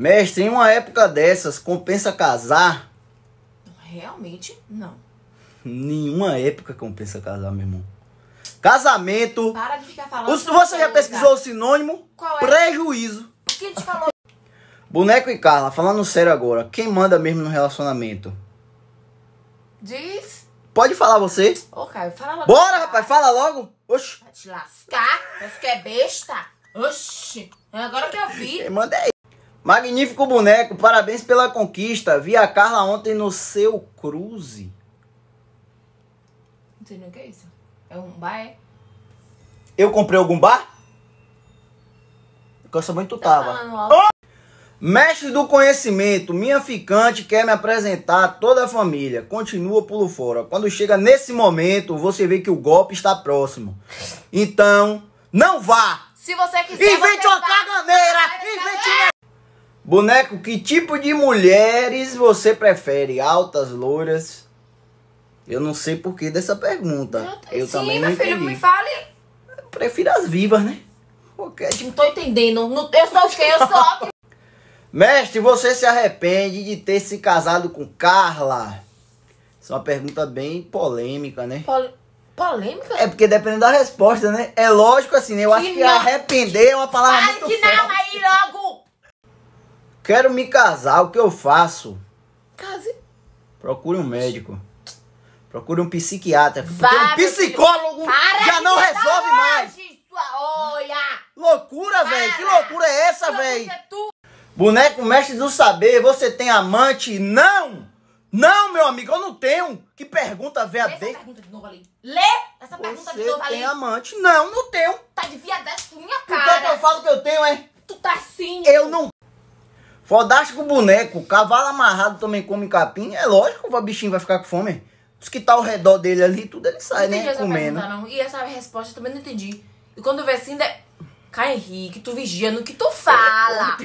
Mestre, em uma época dessas, compensa casar? Realmente não. Nenhuma época compensa casar, meu irmão. Casamento. Para de ficar falando. você já pesquisou o sinônimo? Qual é? Prejuízo. O que a gente falou? Boneco e Carla, falando sério agora, quem manda mesmo no relacionamento? Diz. Pode falar você? Ô, Caio, fala logo. Bora, rapaz, fala logo. Oxi. Vai te lascar. Parece que é besta. Oxi. É agora que eu vi. Quem manda é Magnífico boneco, parabéns pela conquista. Vi a Carla ontem no seu cruze. Não sei nem o que é isso. É um bar, é? Eu comprei algum bar? Cansa eu tu tá tava. Mestre do conhecimento, minha ficante quer me apresentar toda a família. Continua pulo fora. Quando chega nesse momento, você vê que o golpe está próximo. Então, não vá! Se você quiser. Invente você uma tá... caganeira Boneco, que tipo de mulheres você prefere? Altas, loiras? Eu não sei por que dessa pergunta. Eu, eu sim, também não entendi. filho, me fale. Eu prefiro as vivas, né? Qualquer Não tô entendendo. eu sou o quê? Eu sou Mestre, você se arrepende de ter se casado com Carla? Isso é uma pergunta bem polêmica, né? Pol... Polêmica? É porque dependendo da resposta, né? É lógico assim, né? Eu que acho que não... arrepender é uma palavra Vai muito forte. Não, aí logo! Quero me casar, o que eu faço? Case. Procure um médico. Procure um psiquiatra. Porque um psicólogo Para já não resolve mais. Sua... Olha! Loucura, velho. Que loucura é essa, velho? É Boneco mestre do saber, você tem amante? Não! Não, meu amigo, eu não tenho. Que pergunta VAD. Lê essa pergunta de novo ali. Lê essa pergunta você de novo ali. Você tem amante? Não, não tenho. Tá de viadagem com minha cara. Então, é que eu falo que eu tenho é... Tu tá sim. Eu não Fodástico boneco, cavalo amarrado também come capim. É lógico que o bichinho vai ficar com fome. Os que tá ao redor dele ali, tudo ele sai, né? Comendo. Não. E essa resposta eu também não entendi. E quando vê assim, de... Cai Henrique, tu vigia no que tu fala.